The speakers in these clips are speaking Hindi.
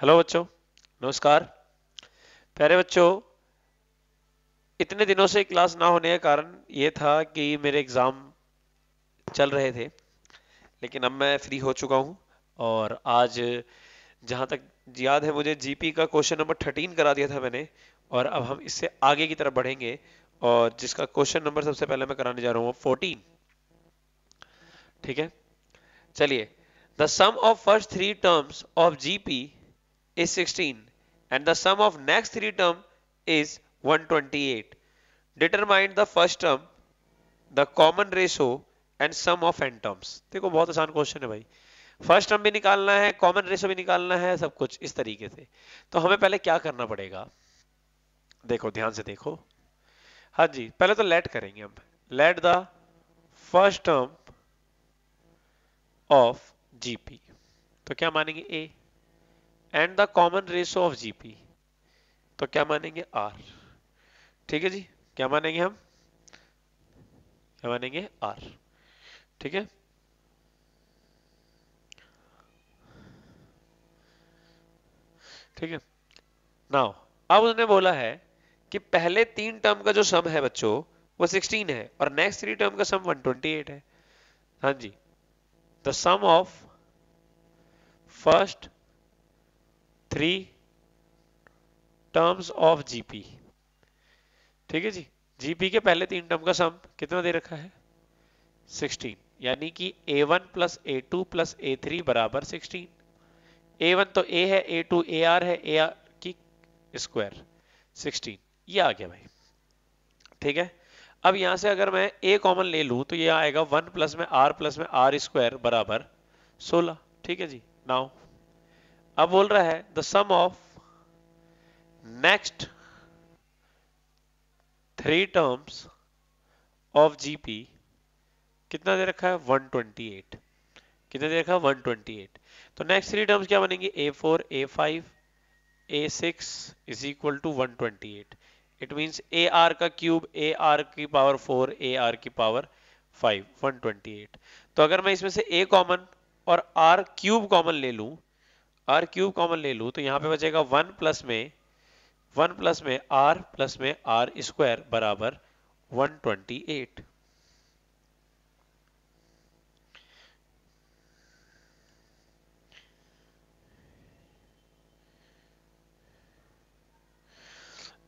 हेलो बच्चों नमस्कार प्यारे बच्चों इतने दिनों से क्लास ना होने का कारण ये था कि मेरे एग्ज़ाम चल रहे थे लेकिन अब मैं फ्री हो चुका हूँ और आज जहाँ तक याद है मुझे जीपी का क्वेश्चन नंबर थर्टीन करा दिया था मैंने और अब हम इससे आगे की तरफ बढ़ेंगे और जिसका क्वेश्चन नंबर सबसे पहले मैं कराने जा रहा हूँ फोर्टीन ठीक है चलिए the sum of first three terms of GP is 16 and the sum of next three term is 128. Determine the first term, the common ratio and sum of n terms देखो बहुत आसान क्वेश्चन है भाई फर्स्ट टर्म भी निकालना है कॉमन रेशो भी निकालना है सब कुछ इस तरीके से तो हमें पहले क्या करना पड़ेगा देखो ध्यान से देखो हाँ जी पहले तो लेट करेंगे हम let the first term of GP तो क्या मानेंगे A and the common ratio of GP तो क्या मानेंगे आर ठीक है जी क्या मानेंगे हम क्या मानेंगे आर ठीक है ठीक है नाउ अब उसने बोला है कि पहले तीन टर्म का जो सम है बच्चों वो 16 है और नेक्स्ट थ्री टर्म का सम 128 है हाँ जी the sum of first three terms of GP ठीक है जी जीपी के पहले तीन टर्म का सम कितना दे रखा है 16 यानी कि A one plus A two plus A three बराबर सिक्सटीन ए वन तो ए है ए टू ए आर है ए आर की स्क्वायर 16 ये आ गया भाई ठीक है अब यहां से अगर मैं A कॉमन ले लू तो ये आएगा 1 प्लस में R प्लस में आर स्क्वायर बराबर 16 ठीक है जी नाउ अब बोल रहा है the sum of next three terms of GP कितना दे रखा है 128 कितना दे रखा है 128 तो नेक्स्ट थ्री टर्म्स क्या बनेंगे A4 A5 A6 is equal to one it means R का क्यूब आर की पावर 4 आर की पावर 5 128 तो अगर मैं इसमें से A कॉमन और R क्यूब कॉमन ले लूं आर क्यूब कॉमन ले लू तो यहां पे बचेगा वन प्लस में वन प्लस में आर प्लस में आर स्क्वायर बराबर वन ट्वेंटी एट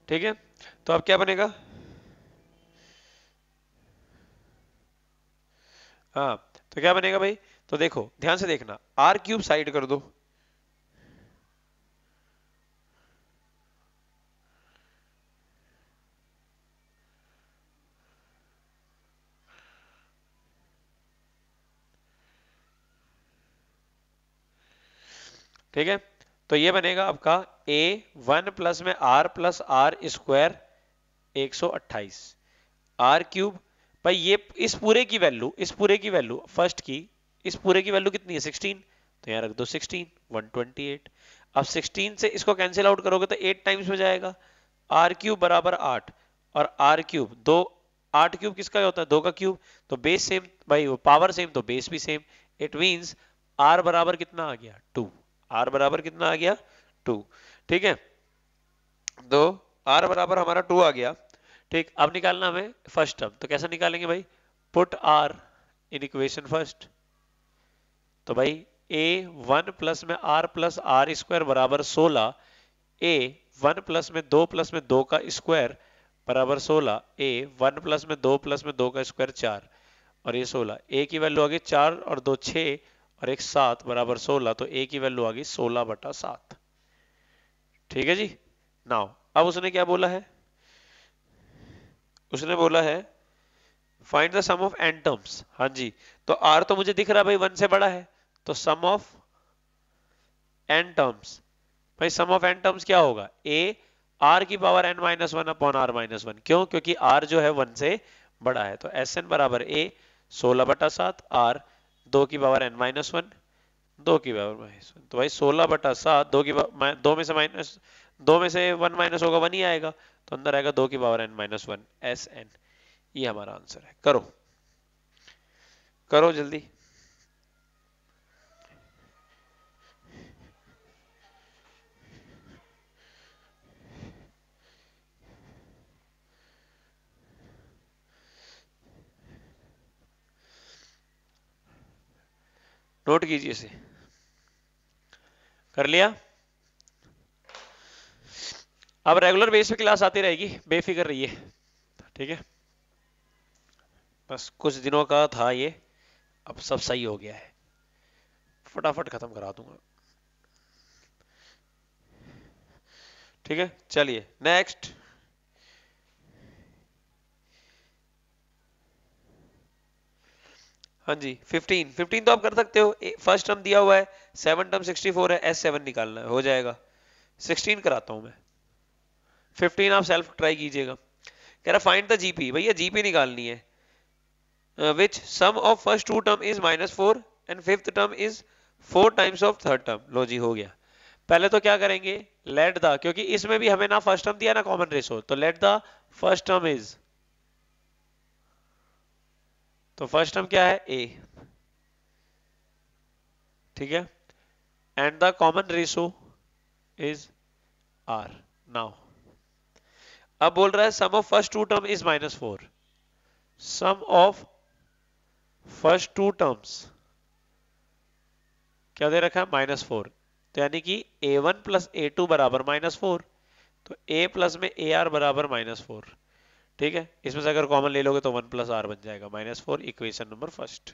ठीक है तो अब क्या बनेगा हाँ तो क्या बनेगा भाई तो देखो ध्यान से देखना आर क्यूब साइड कर दो ठीक है तो ये बनेगा आपका ए वन प्लस में आर प्लस आर स्क्वायर एक सौ आर क्यूब भाई ये इस पूरे की वैल्यू इस पूरे की वैल्यू फर्स्ट की इस पूरे की वैल्यू कितनी है 16 तो यहाँ रख दो 16 128 अब 16 से इसको कैंसिल आउट करोगे तो एट टाइम्स हो जाएगा आर क्यूब बराबर आठ और आर क्यूब दो आठ क्यूब किसका होता है दो का क्यूब तो बेस सेम भाई वो पावर सेम तो बेस भी सेम इट मीन्स आर बराबर कितना आ गया टू आर बराबर कितना आ गया टू ठीक है दो आर बराबर हमारा टू आ गया ठीक अब निकालना हमें फर्स्ट टर्म तो कैसे निकालेंगे भाई put are in equation first तो भाई ए वन प्लस में आर प्लस आर स्क्वायर बराबर सोलह ए वन प्लस में दो प्लस में दो का स्क्वायर बराबर सोलह ए वन प्लस में दो प्लस में दो का स्क्वायर चार और ये सोलह ए की वैल्यू आ गई चार और दो छह और एक सात बराबर सोलह तो ए की वैल्यू आ गई सोलह बटा सात ठीक है जी नाउ अब उसने क्या बोला है उसने बोला है find the sum of n terms हाँ जी तो आर तो मुझे दिख रहा भाई वन से बड़ा है तो सम ऑफ एन टर्म्स भाई सम ऑफ एन टर्म्स क्या होगा ए आर की power n minus one upon R minus one क्यों क्योंकि आर जो है वन से बड़ा है तो एस एन बराबर ए सोलह बटा सात आर दो की पावर एन माइनस वन दो की पावर माइनस वन तो भाई सोलह बटा सात दो की दो में से माइनस दो में से वन माइनस होगा वन ही आएगा तो अंदर आएगा दो की power n minus one S n ये हमारा आंसर है करो करो जल्दी नोट कीजिए इसे कर लिया अब रेगुलर बेस पे क्लास आती रहेगी बेफिक्र रहिए ठीक है बस कुछ दिनों का था ये अब सब सही हो गया है फटाफट खत्म करा दूंगा ठीक है चलिए नेक्स्ट हाँ जी 15 15 तो आप कर सकते हो फर्स्ट टर्म दिया हुआ है सेवन टर्म 64 है एस सेवन निकालना है हो जाएगा 16 कराता हूं मैं 15 आप सेल्फ ट्राई कीजिएगा कह रहा फाइंड द जीपी भैया जीपी निकालनी है which sum of first two term is minus four and fifth term is four times of third term लो जी हो गया पहले तो क्या करेंगे लेट द क्योंकि इसमें भी हमें ना फर्स्ट टर्म दिया ना कॉमन रेशो तो let the first term is तो फर्स्ट टर्म क्या है ए ठीक है and the common ratio is R now अब बोल रहा है sum of first two term is minus four sum of first two terms क्या दे रखा है माइनस फोर तो यानी कि A one plus A two बराबर माइनस फोर तो ए प्लस में ए आर बराबर माइनस फोर ठीक है इसमें से अगर कॉमन ले लोगे तो वन प्लस आर बन जाएगा minus four equation number first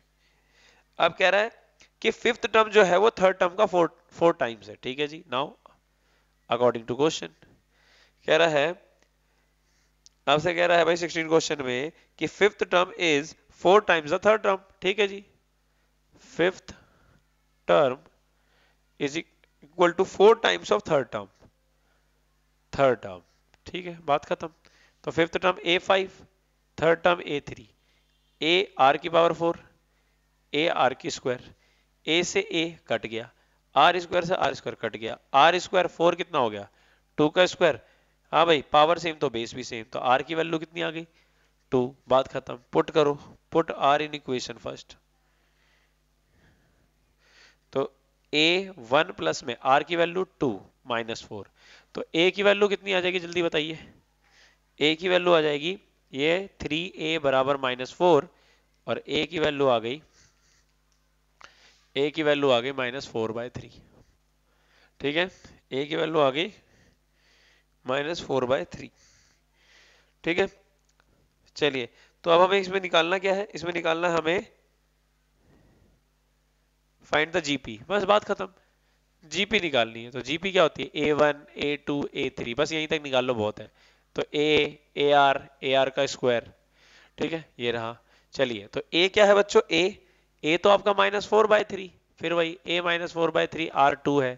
अब कह रहा है कि फिफ्थ टर्म जो है वो थर्ड टर्म का फोर फोर टाइम्स है ठीक है जी नाउ अकॉर्डिंग टू क्वेश्चन कह रहा है आपसे कह रहा है भाई सिक्सटीन क्वेश्चन में कि fifth term is four times the third term ठीक है जी fifth term is equal to four times of third term third term ठीक है बात खत्म तो fifth term a five third term a three a are की पावर फोर ए आर की स्क्वायर ए से ए कट गया आर स्क्वायर से आर स्क्वायर कट गया आर स्क्वायर फोर कितना हो गया टू का स्क्वायर हाँ भाई पावर सेम तो बेस भी सेम तो आर की वैल्यू कितनी आ गई टू बात खत्म पुट करो put are in equation first तो ए वन प्लस में आर की वैल्यू टू माइनस फोर तो ए की वैल्यू कितनी आ जाएगी जल्दी बताइए ए की वैल्यू आ जाएगी ये थ्री ए बराबर माइनस फोर और ए की वैल्यू आ गई ए की वैल्यू आ गई माइनस फोर बाय थ्री ठीक है ए की वैल्यू आ गई माइनस फोर बाय थ्री ठीक है चलिए तो अब हमें इसमें निकालना क्या है इसमें निकालना हमें फाइंड द जीपी बस बात खत्म जीपी निकालनी है तो जीपी क्या होती है a one a two a three बस यहीं तक निकाल लो बहुत है तो a a r a r का स्क्वायर ठीक है ये रहा चलिए तो ए क्या है बच्चों ए ए तो आपका माइनस फोर बाय थ्री फिर वही a minus four by three r two है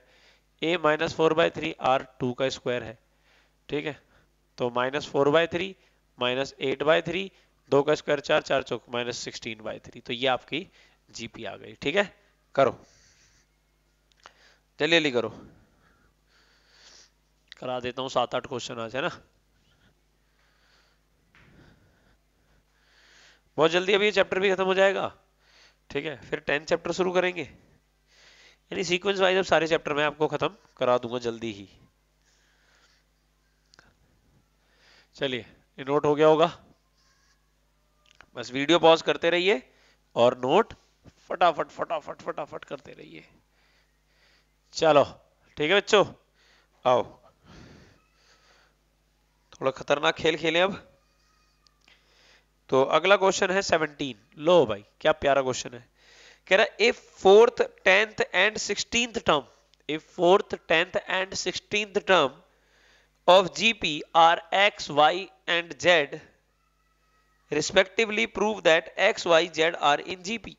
a minus four by three r two का स्क्वायर है ठीक है तो minus four by three minus eight by three दो का स्क्वायर चार चार चौक माइनस सिक्सटीन बाय थ्री तो ये आपकी जीपी आ गई ठीक है करो चलिए करो करा देता हूँ सात आठ क्वेश्चन आज है ना बहुत जल्दी अभी ये चैप्टर भी खत्म हो जाएगा ठीक है फिर टेंथ चैप्टर शुरू करेंगे यानी सीक्वेंस वाइज अब सारे चैप्टर मैं आपको खत्म करा दूंगा जल्दी ही चलिए नोट हो गया होगा बस वीडियो पॉज करते रहिए और नोट फटाफट फटाफट फटाफट करते रहिए चलो ठीक है बच्चों आओ थोड़ा खतरनाक खेल खेलें अब तो अगला क्वेश्चन है 17 लो भाई क्या प्यारा क्वेश्चन है कह रहा है if fourth tenth and sixteen term if fourth tenth and sixteen term of GP are X, Y and Z respectively prove that X, Y, Z are in GP.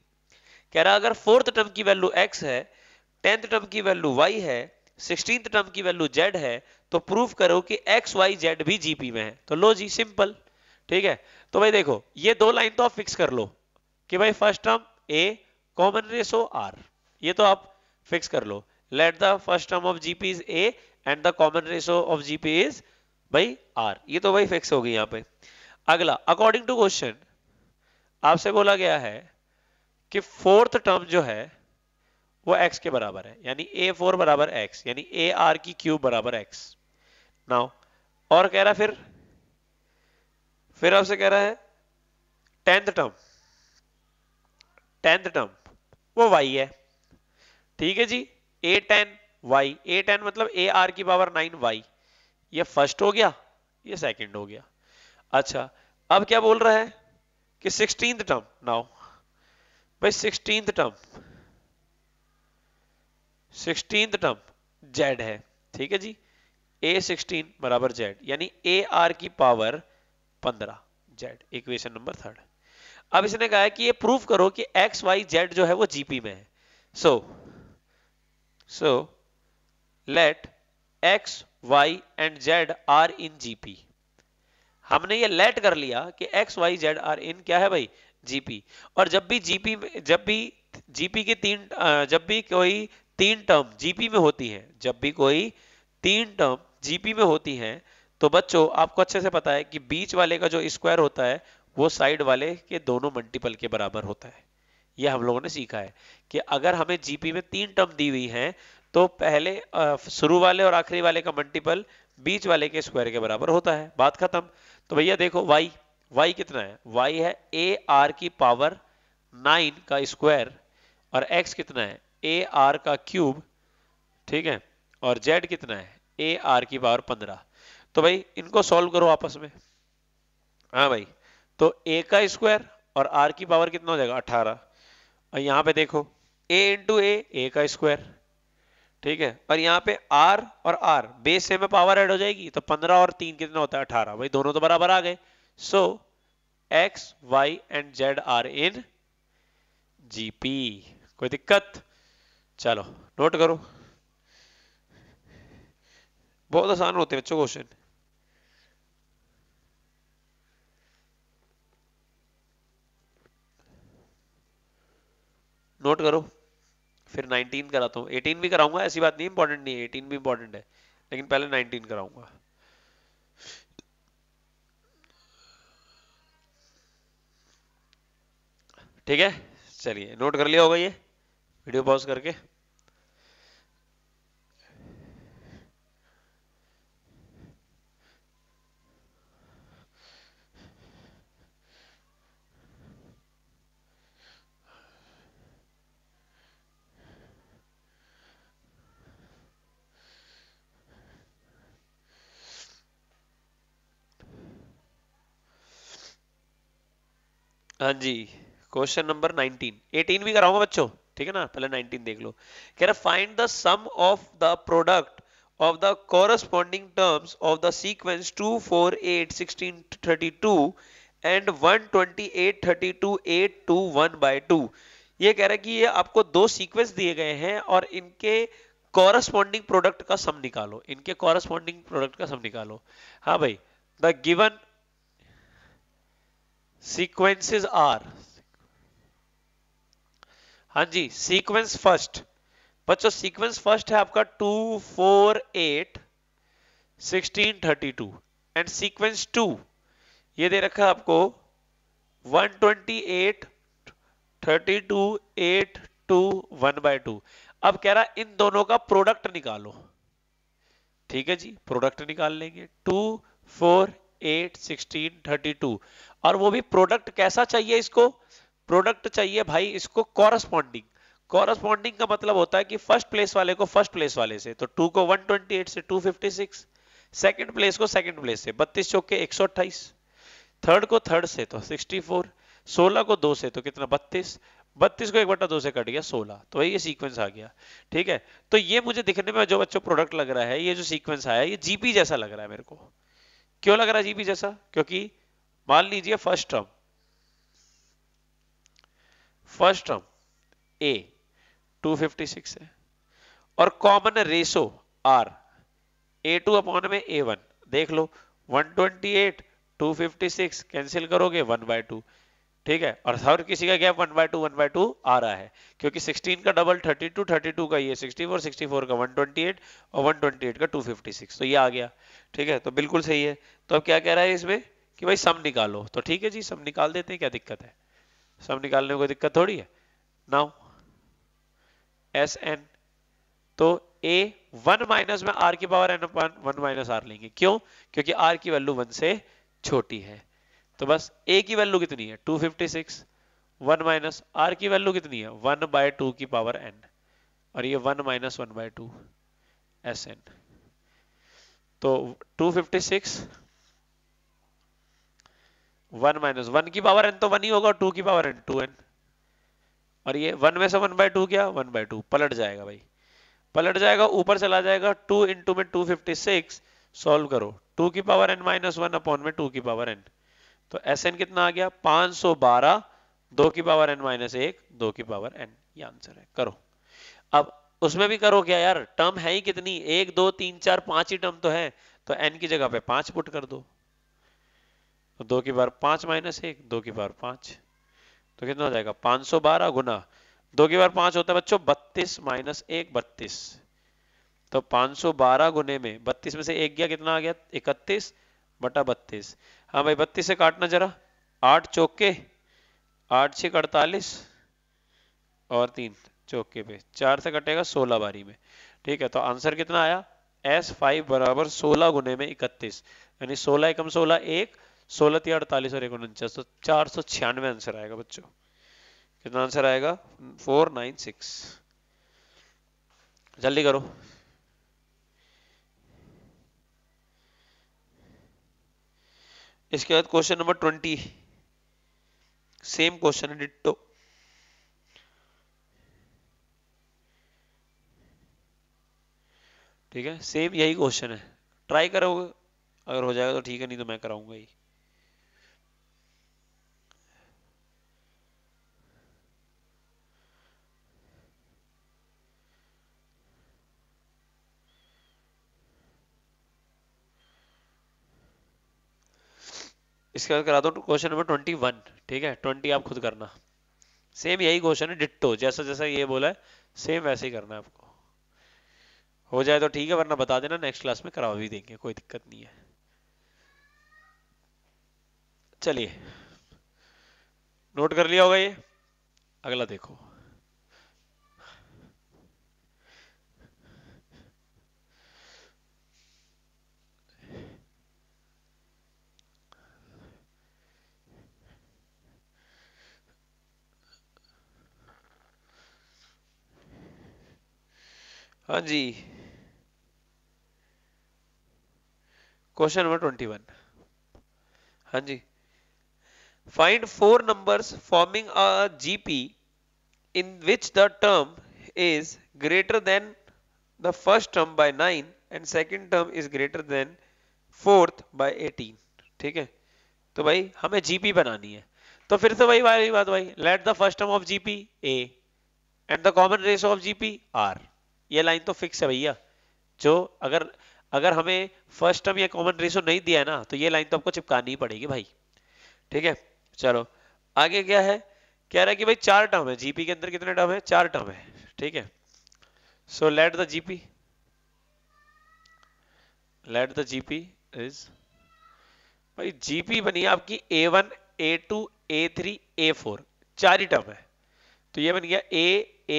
कह रहा अगर फोर्थ टर्म की वैल्यू एक्स है टेंथ टर्म की वैल्यू वाई है सिक्सटीन टर्म की वैल्यू जेड है तो प्रूफ करो कि एक्स वाई जेड भी जीपी में है तो लो जी सिंपल ठीक है तो भाई देखो ये दो लाइन तो आप फिक्स कर लो कि भाई first term a common ratio r ये तो आप फिक्स कर लो let the first term of GP is a and the common ratio of GP is भाई आर ये तो भाई फिक्स हो गई यहां पे अगला अकॉर्डिंग टू क्वेश्चन आपसे बोला गया है कि फोर्थ टर्म जो है वो x के बराबर है यानी ए फोर बराबर एक्स यानी ए आर की क्यूब बराबर एक्स नाउ और कह रहा फिर फिर आपसे कह रहा है टेंथ टर्म टेंथ टर्म वो वाई है ठीक है जी a ten y a ten मतलब ए आर की पावर नाइन वाई ये फर्स्ट हो गया ये सेकंड हो गया अच्छा अब क्या बोल रहा है कि सिक्सटीन टर्म नाउ भाई sixteen term sixteen term z है ठीक है जी ए सिक्सटीन बराबर जेड यानी ए आर की पावर पंद्रह जेड इक्वेशन नंबर थर्ड अब इसने कहा है कि ये प्रूफ करो कि एक्स वाई जेड जो है वो जीपी में है so so let x y and z are in GP हमने ये लेट कर लिया कि x y z are in क्या है भाई जीपी और जब भी जीपी में जब भी जीपी के तीन जब भी कोई तीन टर्म जीपी में होती है जब भी कोई तीन टर्म जीपी में होती है तो बच्चों आपको अच्छे से पता है कि बीच वाले का जो स्क्वायर होता है वो साइड वाले के दोनों मल्टीपल के बराबर होता है यह हम लोगों ने सीखा है कि अगर हमें जीपी में तीन टर्म दी हुई हैं तो पहले शुरू वाले और आखिरी वाले का मल्टीपल बीच वाले के स्क्वायर के बराबर होता है बात खत्म तो भैया देखो वाई वाई कितना है वाई है ए आर की पावर नाइन का स्क्वायर और एक्स कितना है ए आर का क्यूब ठीक है और जेड कितना है ए आर की पावर पंद्रह तो भाई इनको सॉल्व करो आपस में हाँ भाई तो ए का स्क्वायर और आर की पावर कितना हो जाएगा अठारह और यहाँ पे देखो ए इंटू ए ए का स्क्वायर ठीक है और यहाँ पे आर और आर बेस से में पावर ऐड हो जाएगी तो पंद्रह और तीन कितना होता है अठारह भाई दोनों तो बराबर आ गए so x y and z are in GP कोई दिक्कत चलो नोट करो बहुत आसान होते हैं बच्चों क्वेश्चन नोट करो फिर 19 कराता हूँ 18 भी कराऊंगा ऐसी बात नहीं इंपॉर्टेंट नहीं है 18 भी इंपॉर्टेंट है लेकिन पहले 19 कराऊंगा ठीक है चलिए नोट कर लिया होगा ये वीडियो पॉज करके हाँ जी क्वेश्चन नंबर 19 18 भी कराऊंगा बच्चों ठीक है ना पहले 19 देख लो कह रहा find the sum of the product of the corresponding terms of the sequence 2 4 8 16 32 and 128 32 8 2 1 by 2 ये कह रहा है कि ये आपको दो सीक्वेंस दिए गए हैं और इनके कॉरस्पॉन्डिंग प्रोडक्ट का सम निकालो इनके कॉरस्पॉन्डिंग प्रोडक्ट का सम निकालो हाँ भाई द गिवन सीक्वेंसेस आर हाँ जी सीक्वेंस फर्स्ट बच्चों सीक्वेंस फर्स्ट है आपका two four eight sixteen thirty two and sequence two ये दे रखा है आपको one twenty eight thirty two eight two one by two अब कह रहा इन दोनों का प्रोडक्ट निकालो ठीक है जी प्रोडक्ट निकाल लेंगे two four eight sixteen thirty two और वो भी प्रोडक्ट कैसा चाहिए इसको प्रोडक्ट चाहिए भाई इसको कॉरस्पॉन्डिंग कॉरस्पॉन्डिंग का मतलब होता है कि फर्स्ट प्लेस वाले को फर्स्ट प्लेस वाले से तो टू को 128 से 256 सेकंड प्लेस को सेकंड प्लेस से बत्तीस चौके एक थर्ड को थर्ड से तो 64 16 को दो से तो कितना 32 32 को एक बटा दो से कट गया 16 तो ये सीक्वेंस आ गया ठीक है तो ये मुझे दिखने में जो बच्चों प्रोडक्ट लग रहा है ये जो सीक्वेंस आया ये जीपी जैसा लग रहा है मेरे को क्यों लग रहा है जीबी जैसा क्योंकि मान लीजिए first term first term a 256 है और common ratio r a two upon में ए वन देख लो 128 256 कैंसिल करोगे 1 बाय टू ठीक है और हर किसी का gap 1 by two one by two आ रहा है क्योंकि 16 का डबल 32 32 का ये 64 64 का 128 और 128 का 256 तो ये आ गया ठीक है तो बिल्कुल सही है तो अब क्या कह रहा है इसमें कि भाई सम निकालो तो ठीक है जी सम निकाल देते हैं क्या दिक्कत है सम निकालने में कोई दिक्कत थोड़ी है नाउ एस एन तो ए वन माइनस में आर की power n upon one minus r लेंगे क्यों क्योंकि आर की वैल्यू वन से छोटी है तो बस ए की वैल्यू कितनी है two fifty six one minus r की वैल्यू कितनी है वन बाय टू की पावर एन और ये one minus one by two S n तो 256 वन माइनस वन की पावर एन तो वन ही होगा टू की पावर एन टू एन और ये वन में से वन बाय टू क्या वन बाय टू पलट जाएगा भाई पलट जाएगा ऊपर चला जाएगा टू इंटू में टू फिफ्टी सिक्स सॉल्व करो टू की power n minus one upon में टू की पावर एन तो एस एन कितना आ गया पांच सौ बारह दो की पावर एन माइनस एक दो की पावर एन ये आंसर है करो अब उसमें भी करो क्या यार टर्म है ही कितनी एक दो तीन चार पांच ही टर्म तो है तो एन की जगह पे पांच पुट कर दो तो दो की बार पांच माइनस एक दो की बार पांच तो कितना हो जाएगा पांच सौ बारह गुना दो की बार पांच होता है बच्चों बत्तीस माइनस एक बत्तीस तो पांच सौ बारह गुने में बत्तीस में से एक गया कितना आ गया इकतीस बटा बत्तीस हाँ भाई बत्तीस से काटना जरा आठ चौके आठ छिक अड़तालीस और तीन चौके पे चार से कटेगा सोलह बारी में ठीक है तो आंसर कितना आया एस फाइव बराबर सोलह गुने में इकतीस यानी सोलह एकम सोलह एक सोलह तीन अड़तालीस और एक उनचास तो चार सौ छियानवे आंसर आएगा बच्चों कितना आंसर आएगा फोर नाइन सिक्स जल्दी करो इसके बाद question number twenty same question है डिट्टो ठीक है सेम यही क्वेश्चन है ट्राई करोगे अगर हो जाएगा तो ठीक है नहीं तो मैं कराऊंगा ही इसके बाद करा दो क्वेश्चन नंबर ट्वेंटी वन ठीक है ट्वेंटी आप खुद करना सेम यही क्वेश्चन है डिट्टो जैसा जैसा ये बोला है सेम वैसे ही करना है आपको हो जाए तो ठीक है वरना बता देना नेक्स्ट क्लास में करा भी देंगे कोई दिक्कत नहीं है चलिए नोट कर लिया होगा ये अगला देखो हाँ जी क्वेश्चन नंबर ट्वेंटी वन हाँ जी find four numbers forming a GP in which the term is greater than the first term by 9 and second term is greater than fourth by 18 ठीक है तो भाई हमें जीपी बनानी है तो फिर से वही वाली बात भाई let the first term of GP a and the common ratio of GP r ये लाइन तो फिक्स है भैया जो अगर अगर हमें फर्स्ट टर्म या कॉमन रेशो नहीं दिया है ना तो ये लाइन तो आपको चिपकानी ही पड़ेगी भाई ठीक है चलो आगे क्या है कह रहा है कि भाई चार टर्म है जीपी के अंदर कितने टर्म है चार टर्म है ठीक है so let the GP let the GP is भाई जीपी बनी आपकी a one a two a three a four चार ही टर्म है तो ये बन गया a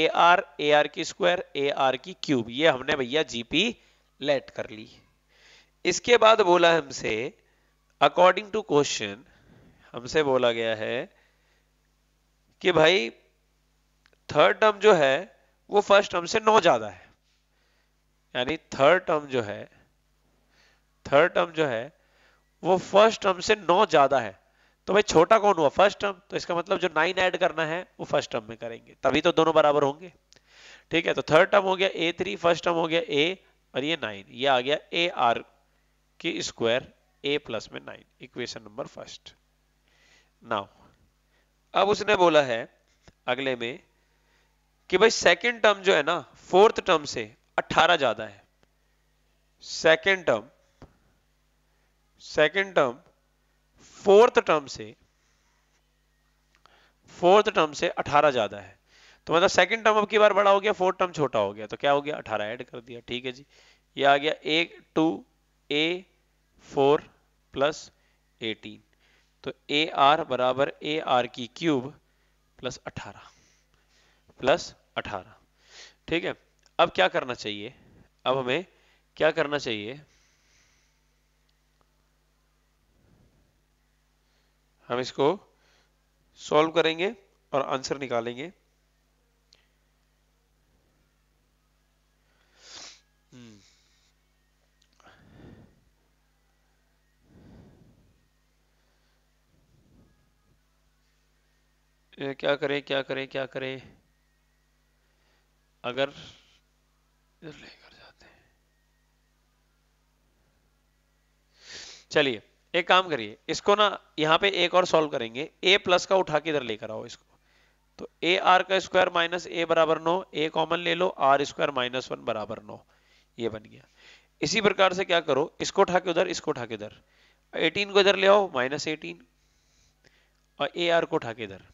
a r a are की स्क्वायर ए आर की क्यूब ये हमने भैया जीपी लेट कर ली इसके बाद बोला हमसे अकॉर्डिंग टू क्वेश्चन हमसे बोला गया है कि भाई थर्ड टर्म जो है वो फर्स्ट टर्म से नौ ज्यादा है यानी थर्ड टर्म जो है थर्ड टर्म जो है वो फर्स्ट टर्म से नौ ज्यादा है तो भाई छोटा कौन हुआ फर्स्ट टर्म तो इसका मतलब जो नाइन ऐड करना है वो फर्स्ट टर्म में करेंगे तभी तो दोनों बराबर होंगे ठीक है तो थर्ड टर्म हो गया ए थ्री फर्स्ट टर्म हो गया ए और ये नाइन ये आ गया ए आर के स्क्वायर ए प्लस में nine equation number first now अब उसने बोला है अगले में कि भाई सेकेंड टर्म जो है ना फोर्थ टर्म से 18 ज्यादा है second term second term fourth term से फोर्थ टर्म से 18 ज्यादा है तो मतलब सेकंड टर्म अब की बार बड़ा हो गया फोर्थ टर्म छोटा हो गया तो क्या हो गया अठारह ऐड कर दिया ठीक है जी ये आ गया a two a four plus eighteen तो ए आर बराबर ए आर की क्यूब प्लस अठारह प्लस अठारह ठीक है अब क्या करना चाहिए अब हमें क्या करना चाहिए हम इसको सॉल्व करेंगे और आंसर निकालेंगे क्या करें क्या करें क्या करें अगर लेकर जाते हैं चलिए एक काम करिए इसको ना यहाँ पे एक और सॉल्व करेंगे a प्लस का उठा के इधर लेकर आओ इसको तो ए आर का स्क्वायर माइनस ए बराबर नो ए कॉमन ले लो आर स्क्वायर माइनस वन बराबर नो ये बन गया इसी प्रकार से क्या करो इसको उठा के उधर इसको उठा के इधर एटीन को इधर ले आओ माइनस एटीन और ए आर को उठा के इधर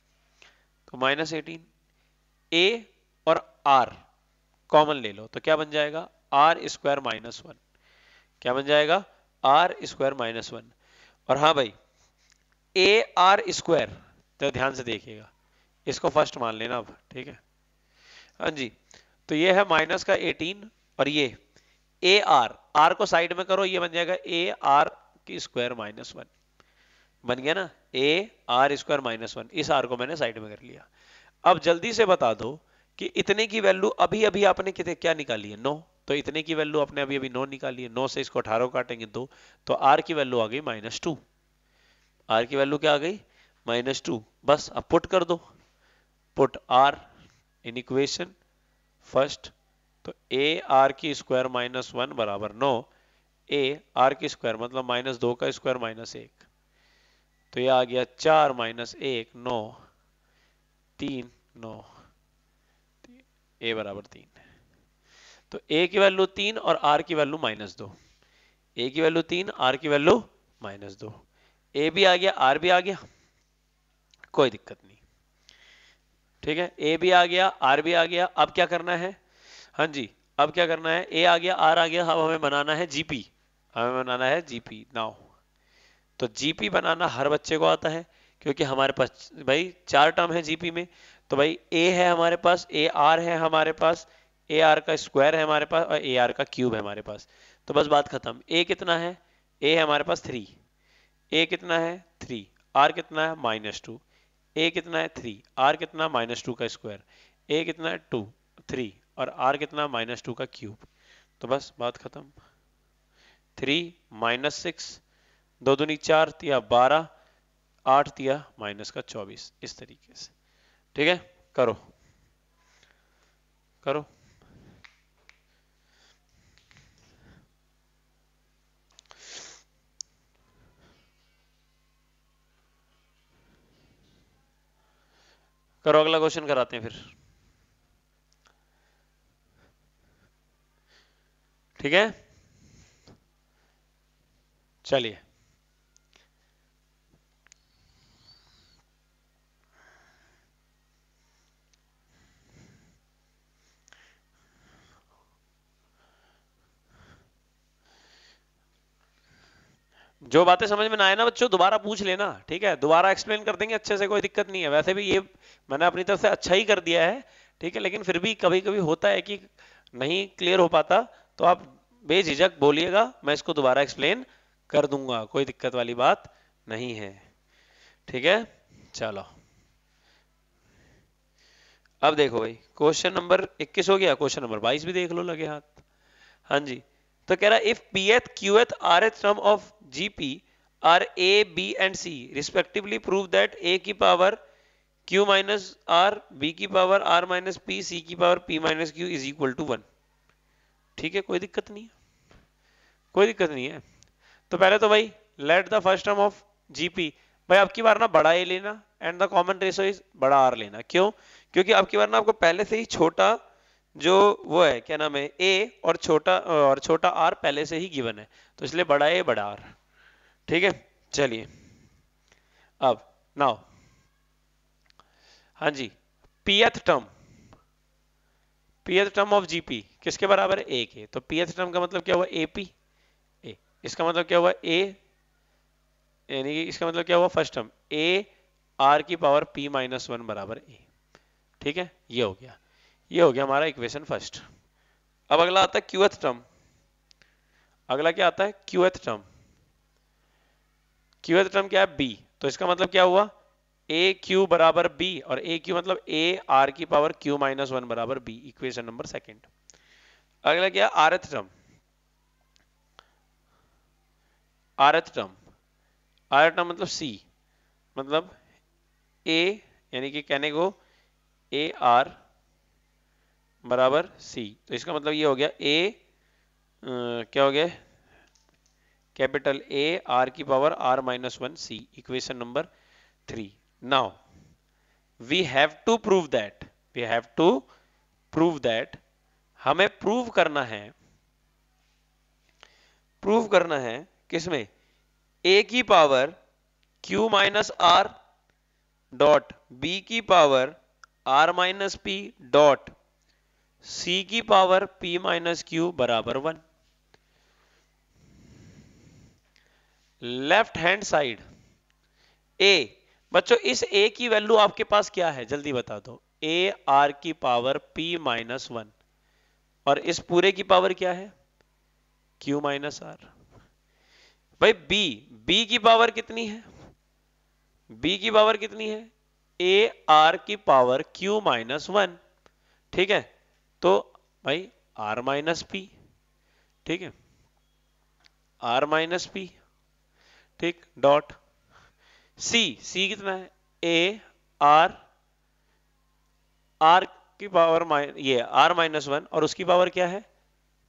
तो माइनस एटीन ए और आर कॉमन ले लो तो क्या बन जाएगा आर स्क्वायर माइनस वन क्या बन जाएगा आर स्क्वायर माइनस वन और हाँ भाई ए आर स्क्वायर तो ध्यान से देखिएगा इसको फर्स्ट मान लेना अब ठीक है हाँ जी तो ये है माइनस का 18 और ये ए आर आर को साइड में करो ये बन जाएगा ए आर की स्क्वायर माइनस वन बन गया ना a r square minus one इस आर को मैंने साइड में कर लिया अब जल्दी से बता दो कि इतने की वैल्यू अभी अभी आपने कितने क्या निकाली है नो तो इतने की वैल्यू आपने अभी अभी नो निकाली है नो से इसको अठारह काटेंगे दो तो आर की वैल्यू आ गई माइनस टू आर की वैल्यू क्या आ गई माइनस टू बस अब पुट कर दो put are in equation first तो ए आर की स्क्वायर माइनस वन बराबर नो ए आर की स्क्वायर मतलब माइनस दो का स्क्वायर माइनस एक तो ये आ गया चार माइनस एक नौ तीन नौ ए बराबर तीन तो ए की वैल्यू तीन और आर की वैल्यू माइनस दो ए की वैल्यू तीन आर की वैल्यू माइनस दो ए भी आ गया आर भी आ गया कोई दिक्कत नहीं ठीक है ए भी आ गया आर भी आ गया अब क्या करना है हाँ जी अब क्या करना है ए आ गया आर आ गया अब हमें बनाना है जीपी हमें बनाना है जीपी नाउ तो जीपी बनाना हर बच्चे को आता है क्योंकि हमारे पास भाई चार टर्म है जीपी में तो भाई ए है हमारे पास ए आर है हमारे पास ए आर का स्क्वायर है हमारे पास और ए आर का क्यूब है हमारे पास तो बस बात खत्म ए कितना है ए है हमारे पास थ्री ए कितना है थ्री आर कितना है माइनस टू ए कितना है थ्री आर कितना माइनस टू का स्क्वायर ए कितना है टू थ्री और आर कितना माइनस टू का क्यूब तो बस बात खत्म थ्री माइनस सिक्स दो दूनी चार तिया बारह आठ तिया माइनस का चौबीस इस तरीके से ठीक है करो करो करो अगला क्वेश्चन कराते हैं फिर ठीक है चलिए जो बातें समझ में ना आए ना बच्चों दोबारा पूछ लेना ठीक है दोबारा एक्सप्लेन कर देंगे अच्छे से कोई दिक्कत नहीं है वैसे भी ये मैंने अपनी तरफ से अच्छा ही कर दिया है ठीक है लेकिन फिर भी कभी कभी होता है कि नहीं क्लियर हो पाता तो आप बेझिझक बोलिएगा मैं इसको दोबारा एक्सप्लेन कर दूंगा कोई दिक्कत वाली बात नहीं है ठीक है चलो अब देखो भाई क्वेश्चन नंबर 21 हो गया क्वेश्चन नंबर 22 भी देख लो लगे हाथ हाँ जी तो कह रहा इफ पी एथ एथ क्यू आर एथ sum of G P are a b and c respectively prove that a की power q minus r b की power r minus p c की power p minus q is equal to one ठीक है कोई दिक्कत नहीं है कोई दिक्कत नहीं है तो पहले तो भाई let the first term of GP भाई आपकी बार ना बड़ा ए लेना and the common ratio is बड़ा आर लेना क्यों क्योंकि आपकी बार ना आपको पहले से ही छोटा जो वो है क्या नाम है ए और छोटा और छोटा आर पहले से ही गिवन है तो इसलिए बड़ा ए बड़ा आर ठीक है चलिए अब नाउ हाँ जी pth term pth term of GP किसके बराबर है ए के तो पीएथ टर्म का मतलब क्या हुआ एपी ए इसका मतलब क्या हुआ ए यानी कि इसका मतलब क्या हुआ फर्स्ट टर्म ए आर की पावर पी माइनस वन बराबर ए ठीक है ये हो गया ये हो गया हमारा इक्वेशन फर्स्ट अब अगला आता है क्यूएथ टर्म अगला क्या आता है क्यूएथ टर्म क्यूएथ टर्म क्या है बी तो इसका मतलब क्या हुआ ए क्यू बराबर बी और ए क्यू मतलब ए आर की पावर क्यू माइनस वन बराबर बी इक्वेशन नंबर सेकेंड अगला क्या rth term rth term rth term मतलब सी मतलब ए यानी कि कहने को ए आर बराबर सी तो इसका मतलब ये हो गया ए क्या हो गया कैपिटल ए आर की power r minus one c equation number three now we have to prove that we have to prove that हमें प्रूव करना है प्रूव करना है किसमें ए की power q minus r dot b की power r minus P dot c की पावर पी माइनस क्यू बराबर one left hand side a बच्चों इस ए की वैल्यू आपके पास क्या है जल्दी बता दो ए आर की पावर पी माइनस वन और इस पूरे की पावर क्या है क्यू माइनस आर भाई बी बी की पावर कितनी है बी की पावर कितनी है ए आर की पावर क्यू माइनस वन ठीक है तो भाई आर माइनस पी ठीक है आर माइनस पी ठीक डॉट सी सी कितना है ए आर आर की पावर ये आर माइनस वन और उसकी पावर क्या है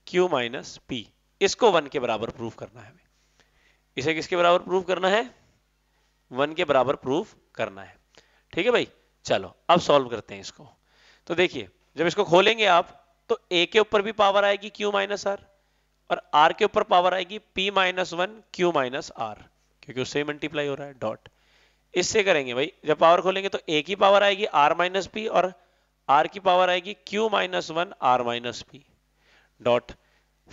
क्यू माइनस पी इसको वन के बराबर प्रूफ करना है हमें इसे किसके बराबर प्रूफ करना है वन के बराबर प्रूफ करना है ठीक है भाई चलो अब सॉल्व करते हैं इसको तो देखिए जब इसको खोलेंगे आप तो ए के ऊपर भी पावर आएगी क्यू माइनस आर और आर के ऊपर पावर आएगी P minus one Q minus R क्योंकि उससे मल्टीप्लाई हो रहा है डॉट इससे करेंगे भाई जब पावर खोलेंगे तो ए की पावर आएगी आर माइनस पी और आर की पावर आएगी Q minus one R minus P dot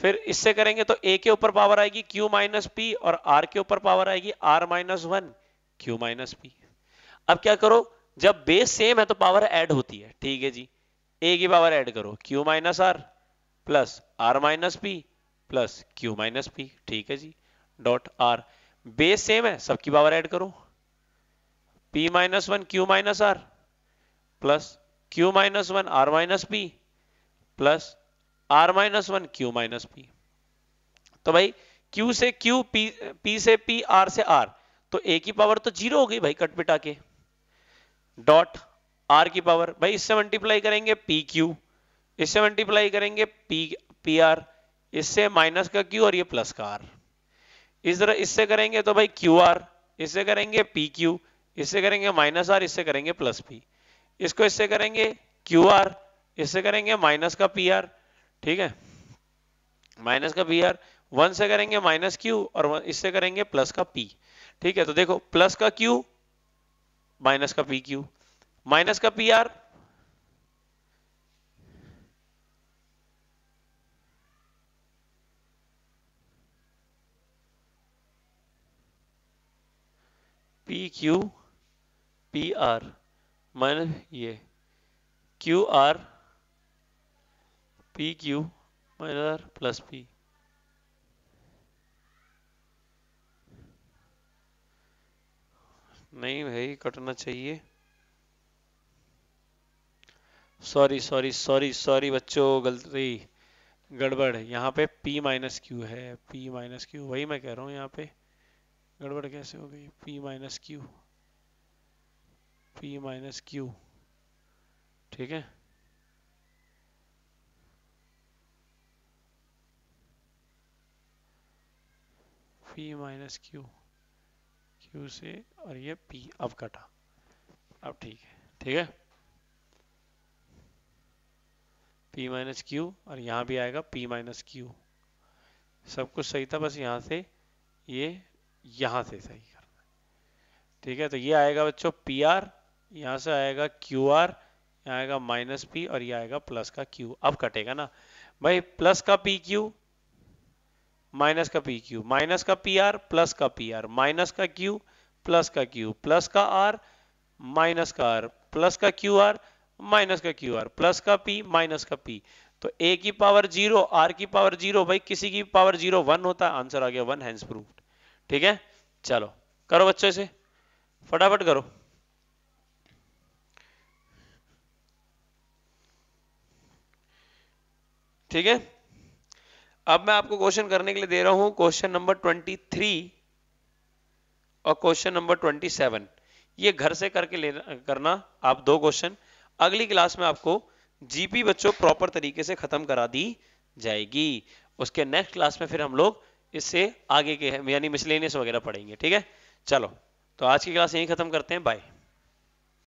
फिर इससे करेंगे तो ए के ऊपर पावर आएगी क्यू माइनस पी और आर के ऊपर पावर आएगी R minus one Q minus P अब क्या करो जब बेस सेम है तो पावर एड होती है ठीक है जी ए की पावर ऐड करो Q minus R plus R minus P plus Q minus P ठीक है जी डॉट आर बेस सेम है सबकी पावर ऐड करो P minus one Q minus R plus Q minus one R minus P plus R minus one Q minus P तो भाई Q से Q, P, P से P, R से R, तो A की पावर तो जीरो हो गई भाई कटपिटा के डॉट आर की पावर भाई इससे मल्टीप्लाई करेंगे पी क्यू इससे मल्टीप्लाई करेंगे पी पी आर इससे माइनस का क्यू और ये प्लस का आर इस तरह इससे करेंगे तो भाई क्यू आर इससे करेंगे पी क्यू इससे करेंगे माइनस आर इससे करेंगे प्लस पी इसको इससे करेंगे क्यू आर इससे करेंगे माइनस का पी आर ठीक है माइनस का पी आर वन से करेंगे माइनस क्यू और इससे करेंगे प्लस का पी ठीक है तो देखो प्लस का क्यू माइनस का पी क्यू माइनस का P R P Q P R minus ये Q R P Q minus R plus P नहीं भाई कटना चाहिए सॉरी सॉरी सॉरी सॉरी बच्चों गलती गड़बड़ यहाँ पे P माइनस क्यू है P माइनस क्यू वही मैं कह रहा हूँ यहाँ पे गड़बड़ कैसे हो गई P minus Q P minus Q ठीक है P माइनस क्यू क्यू से और ये P अब कटा अब ठीक है ठीक है P माइनस क्यू और यहाँ भी आएगा P माइनस क्यू सब कुछ सही था बस यहाँ से ये यहाँ से सही करना ठीक है तो ये आएगा बच्चों पी आर यहाँ से आएगा क्यू आर यहाँ आएगा माइनस पी और ये आएगा प्लस का q अब कटेगा ना भाई प्लस का पी क्यू माइनस का पी क्यू माइनस का पी आर प्लस का पी आर माइनस का q प्लस का q प्लस का r माइनस का r प्लस का क्यू आर माइनस का क्यू आर प्लस का पी माइनस का पी तो ए की पावर जीरो आर की पावर जीरो भाई किसी की पावर जीरो वन होता है आंसर आ गया वन हैंस प्रूफ ठीक है चलो करो बच्चों से फटाफट करो ठीक है अब मैं आपको क्वेश्चन करने के लिए दे रहा हूं क्वेश्चन नंबर 23 और क्वेश्चन नंबर 27 ये घर से करके लेना करना आप दो क्वेश्चन अगली क्लास में आपको जीपी बच्चों प्रॉपर तरीके से खत्म करा दी जाएगी उसके नेक्स्ट क्लास में फिर हम लोग इससे आगे के यानी मिसलेनियस वगैरह पढ़ेंगे ठीक है चलो तो आज की क्लास यही खत्म करते हैं बाय